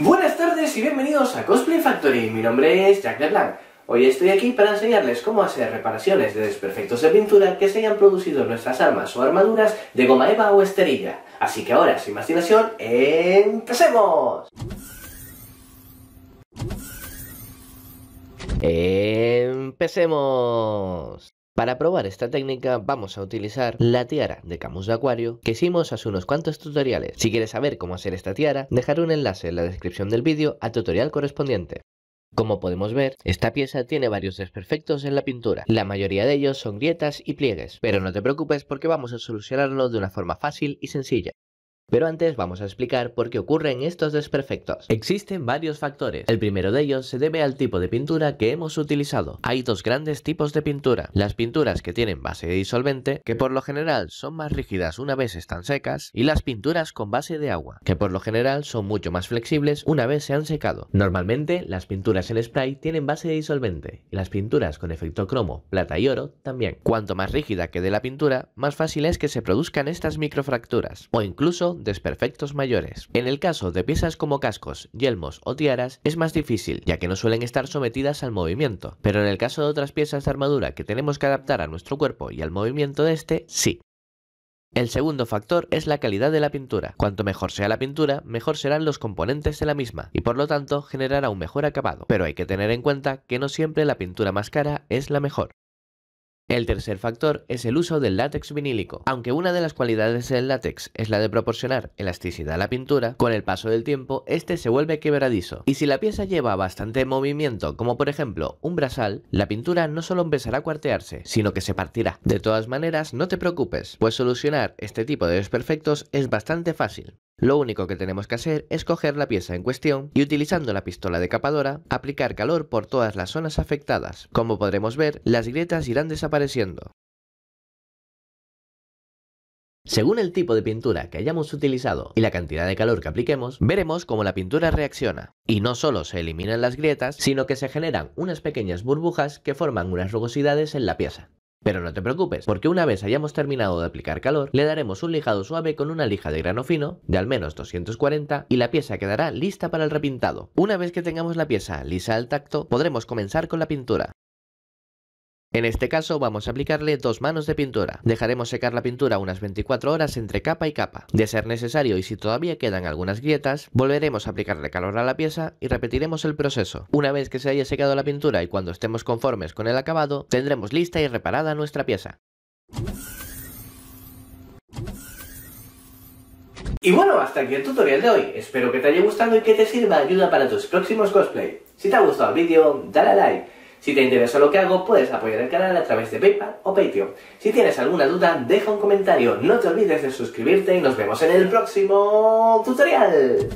Buenas tardes y bienvenidos a Cosplay Factory, mi nombre es Jack LeBlanc. Hoy estoy aquí para enseñarles cómo hacer reparaciones de desperfectos de pintura que se hayan producido en nuestras armas o armaduras de goma eva o esterilla. Así que ahora, sin más dilación, ¡empecemos! ¡Empecemos! Para probar esta técnica vamos a utilizar la tiara de Camus de Acuario que hicimos hace unos cuantos tutoriales. Si quieres saber cómo hacer esta tiara, dejaré un enlace en la descripción del vídeo al tutorial correspondiente. Como podemos ver, esta pieza tiene varios desperfectos en la pintura. La mayoría de ellos son grietas y pliegues, pero no te preocupes porque vamos a solucionarlo de una forma fácil y sencilla. Pero antes vamos a explicar por qué ocurren estos desperfectos. Existen varios factores. El primero de ellos se debe al tipo de pintura que hemos utilizado. Hay dos grandes tipos de pintura. Las pinturas que tienen base de disolvente, que por lo general son más rígidas una vez están secas, y las pinturas con base de agua, que por lo general son mucho más flexibles una vez se han secado. Normalmente las pinturas en spray tienen base de disolvente, y las pinturas con efecto cromo, plata y oro también. Cuanto más rígida quede la pintura, más fácil es que se produzcan estas microfracturas, o incluso desperfectos mayores. En el caso de piezas como cascos, yelmos o tiaras es más difícil, ya que no suelen estar sometidas al movimiento, pero en el caso de otras piezas de armadura que tenemos que adaptar a nuestro cuerpo y al movimiento de este, sí. El segundo factor es la calidad de la pintura. Cuanto mejor sea la pintura, mejor serán los componentes de la misma y por lo tanto generará un mejor acabado. Pero hay que tener en cuenta que no siempre la pintura más cara es la mejor. El tercer factor es el uso del látex vinílico. Aunque una de las cualidades del látex es la de proporcionar elasticidad a la pintura, con el paso del tiempo este se vuelve quebradizo. Y si la pieza lleva bastante movimiento, como por ejemplo un brasal, la pintura no solo empezará a cuartearse, sino que se partirá. De todas maneras, no te preocupes, pues solucionar este tipo de desperfectos es bastante fácil. Lo único que tenemos que hacer es coger la pieza en cuestión y utilizando la pistola decapadora, aplicar calor por todas las zonas afectadas. Como podremos ver, las grietas irán desapareciendo. Según el tipo de pintura que hayamos utilizado y la cantidad de calor que apliquemos, veremos cómo la pintura reacciona. Y no solo se eliminan las grietas, sino que se generan unas pequeñas burbujas que forman unas rugosidades en la pieza. Pero no te preocupes, porque una vez hayamos terminado de aplicar calor, le daremos un lijado suave con una lija de grano fino de al menos 240 y la pieza quedará lista para el repintado. Una vez que tengamos la pieza lisa al tacto, podremos comenzar con la pintura. En este caso vamos a aplicarle dos manos de pintura. Dejaremos secar la pintura unas 24 horas entre capa y capa. De ser necesario y si todavía quedan algunas grietas, volveremos a aplicarle calor a la pieza y repetiremos el proceso. Una vez que se haya secado la pintura y cuando estemos conformes con el acabado, tendremos lista y reparada nuestra pieza. Y bueno, hasta aquí el tutorial de hoy. Espero que te haya gustado y que te sirva ayuda para tus próximos cosplay. Si te ha gustado el vídeo, dale a like si te interesa lo que hago, puedes apoyar el canal a través de PayPal o Patreon. Si tienes alguna duda, deja un comentario. No te olvides de suscribirte y nos vemos en el próximo tutorial.